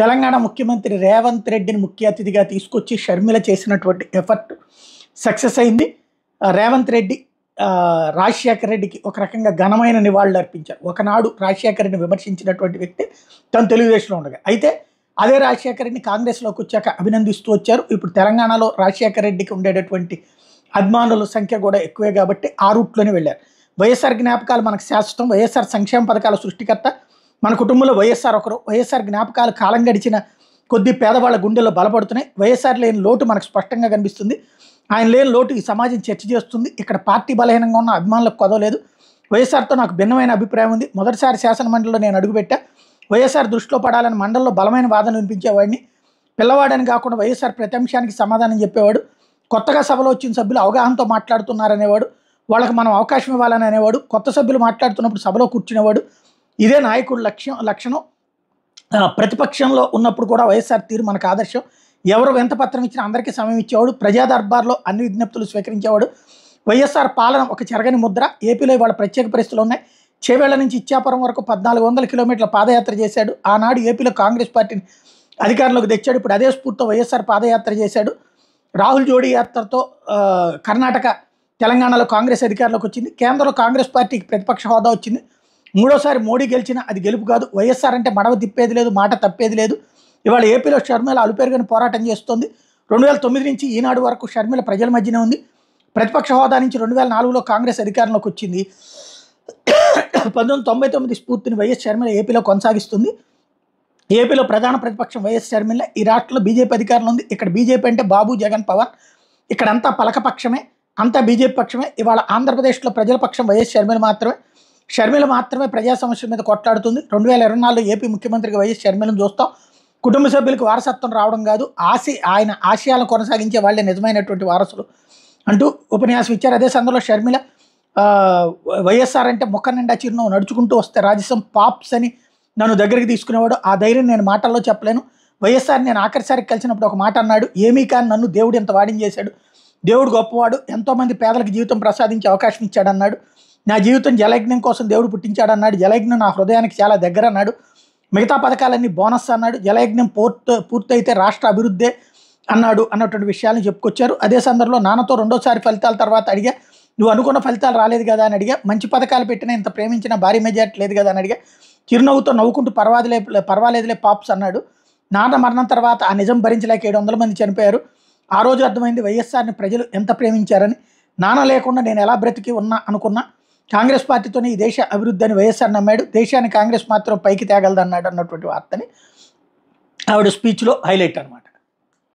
తెలంగాణ ముఖ్యమంత్రి రేవంత్ రెడ్డిని ముఖ్య అతిథిగా తీసుకొచ్చి షర్మిల చేసినటువంటి ఎఫర్ట్ సక్సెస్ అయింది రేవంత్ రెడ్డి రాజశేఖర రెడ్డికి ఒక రకంగా ఘనమైన నివాళులు అర్పించారు ఒకనాడు రాజశేఖర రెడ్డిని విమర్శించినటువంటి వ్యక్తి తను తెలుగుదేశంలో ఉండగా అయితే అదే రాజశేఖర రెడ్డిని కాంగ్రెస్లోకి వచ్చాక అభినందిస్తూ వచ్చారు ఇప్పుడు తెలంగాణలో రాజశేఖర రెడ్డికి ఉండేటటువంటి అభిమానుల సంఖ్య కూడా ఎక్కువే కాబట్టి ఆ రూట్లోనే వెళ్ళారు వైఎస్ఆర్ జ్ఞాపకాలు మనకు శాశ్వతం వైఎస్ఆర్ సంక్షేమ పథకాల సృష్టికర్త మన కుటుంబంలో వైఎస్ఆర్ ఒకరు వైఎస్ఆర్ జ్ఞాపకాలు కాలం గడిచిన కొద్ది పేదవాళ్ళ గుండెల్లో బలపడుతున్నాయి వైఎస్ఆర్ లేని లోటు మనకు స్పష్టంగా కనిపిస్తుంది ఆయన లేని లోటు ఈ సమాజం చర్చ చేస్తుంది ఇక్కడ పార్టీ బలహీనంగా ఉన్న అభిమానులకు కొదవలేదు వైఎస్ఆర్తో నాకు భిన్నమైన అభిప్రాయం ఉంది మొదటిసారి శాసనమండలిలో నేను అడుగుపెట్టా వైఎస్ఆర్ దృష్టిలో పడాలని మండలిలో బలమైన వాదన వినిపించేవాడిని పిల్లవాడని కాకుండా వైఎస్ఆర్ ప్రతి అంశానికి సమాధానం చెప్పేవాడు కొత్తగా సభలో వచ్చిన సభ్యులు అవగాహనతో మాట్లాడుతున్నారనేవాడు వాళ్ళకి మనం అవకాశం ఇవ్వాలని అనేవాడు కొత్త సభ్యులు మాట్లాడుతున్నప్పుడు సభలో కూర్చునేవాడు ఇదే నాయకుడు లక్ష్యం లక్షణం ప్రతిపక్షంలో ఉన్నప్పుడు కూడా వైఎస్ఆర్ తీరు మనకు ఆదర్శం ఎవరు ఎంత పత్రం ఇచ్చినా అందరికీ సమయం ఇచ్చేవాడు ప్రజా దర్బార్లో అన్ని విజ్ఞప్తులు స్వీకరించేవాడు వైఎస్ఆర్ పాలన ఒక చెరగని ముద్ర ఏపీలో ఇవాళ ప్రత్యేక పరిస్థితులు ఉన్నాయి చేవేళ్ల నుంచి ఇచ్చాపురం వరకు పద్నాలుగు వందల కిలోమీటర్ల పాదయాత్ర చేశాడు ఆనాడు ఏపీలో కాంగ్రెస్ పార్టీని అధికారంలోకి తెచ్చాడు ఇప్పుడు అదే స్ఫూర్తితో వైఎస్ఆర్ పాదయాత్ర చేశాడు రాహుల్ జోడీ యాత్రతో కర్ణాటక తెలంగాణలో కాంగ్రెస్ అధికారంలోకి వచ్చింది కేంద్రంలో కాంగ్రెస్ పార్టీకి ప్రతిపక్ష హోదా వచ్చింది మూడోసారి మోడీ గెలిచినా అది గెలుపు కాదు వైఎస్ఆర్ అంటే మడవ తిప్పేది లేదు మాట తప్పేది లేదు ఇవాళ ఏపీలో షర్మిల అలుపేరుగని పోరాటం చేస్తోంది రెండు వేల తొమ్మిది నుంచి ఈనాడు వరకు షర్మిల ప్రజల మధ్యనే ఉంది ప్రతిపక్ష హోదా నుంచి రెండు వేల నాలుగులో కాంగ్రెస్ అధికారంలోకి వచ్చింది పంతొమ్మిది తొంభై తొమ్మిది స్ఫూర్తిని వైఎస్ షర్మిల ఏపీలో కొనసాగిస్తుంది ఏపీలో ప్రధాన ప్రతిపక్షం వైఎస్ షర్మిల ఈ రాష్ట్రంలో బీజేపీ అధికారంలో ఉంది ఇక్కడ బీజేపీ అంటే బాబు జగన్ పవన్ ఇక్కడంతా పలకపక్షమే అంతా బీజేపీ పక్షమే ఇవాళ ఆంధ్రప్రదేశ్లో ప్రజల పక్షం వైఎస్ షర్మిల మాత్రమే షర్మిల మాత్రమే ప్రజా సమస్యల మీద కొట్లాడుతుంది రెండు వేల ఇరవై నాలుగులో ఏపీ ముఖ్యమంత్రికి వైఎస్ షర్మిలను చూస్తాం కుటుంబ సభ్యులకు వారసత్వం రావడం కాదు ఆశి ఆయన ఆశయాలను కొనసాగించే వాళ్ళే నిజమైనటువంటి వారసులు అంటూ ఉపన్యాసం ఇచ్చారు అదే సందర్భంలో షర్మిల వైఎస్ఆర్ అంటే ముఖ నిండా చిరునవ్వు నడుచుకుంటూ వస్తే రాజసం పాప్స్ అని నన్ను దగ్గరికి తీసుకునేవాడు ఆ ధైర్యం నేను మాటల్లో చెప్పలేను వైఎస్ఆర్ నేను ఆఖరిసారికి కలిసినప్పుడు ఒక మాట అన్నాడు ఏమీ కానీ నన్ను దేవుడు ఎంత వాడిని చేశాడు దేవుడు గొప్పవాడు ఎంతోమంది పేదలకు జీవితం ప్రసాదించే అవకాశం ఇచ్చాడన్నాడు నా జీవితం జలయజ్ఞం కోసం దేవుడు పుట్టించాడు అన్నాడు జలయజ్ఞం నా హృదయానికి చాలా దగ్గర అన్నాడు మిగతా పథకాలన్నీ బోనస్ అన్నాడు జలయజ్ఞం పూర్త పూర్తయితే రాష్ట్ర అభివృద్ధే అన్నాడు అన్నటువంటి విషయాలను చెప్పుకొచ్చారు అదే సందర్భంలో నాన్నతో రెండోసారి ఫలితాల తర్వాత అడిగా నువ్వు అనుకున్న ఫలితాలు రాలేదు కదా అని అడిగా మంచి పథకాలు పెట్టినా ఇంత ప్రేమించిన భారీ మెజార్టీ లేదు కదా అని అడిగా చిరునవ్వుతో నవ్వుకుంటూ పర్వాలేదు పర్వాలేదులే పాప్స్ అన్నాడు నాన్న మరణం తర్వాత ఆ నిజం భరించలేక ఏడు వందల మంది చనిపోయారు ఆ రోజు అర్థమైంది వైఎస్ఆర్ని ప్రజలు ఎంత ప్రేమించారని నాన్న లేకుండా నేను ఎలా బ్రతికి ఉన్నా అనుకున్నా కాంగ్రెస్ పార్టీతోనే ఈ దేశ అభివృద్ధి అని వైఎస్ఆర్ నమ్మాడు దేశాన్ని కాంగ్రెస్ మాత్రం పైకి తేగలదన్నాడు అన్నటువంటి వార్తని ఆవిడ స్పీచ్లో హైలైట్ అనమాట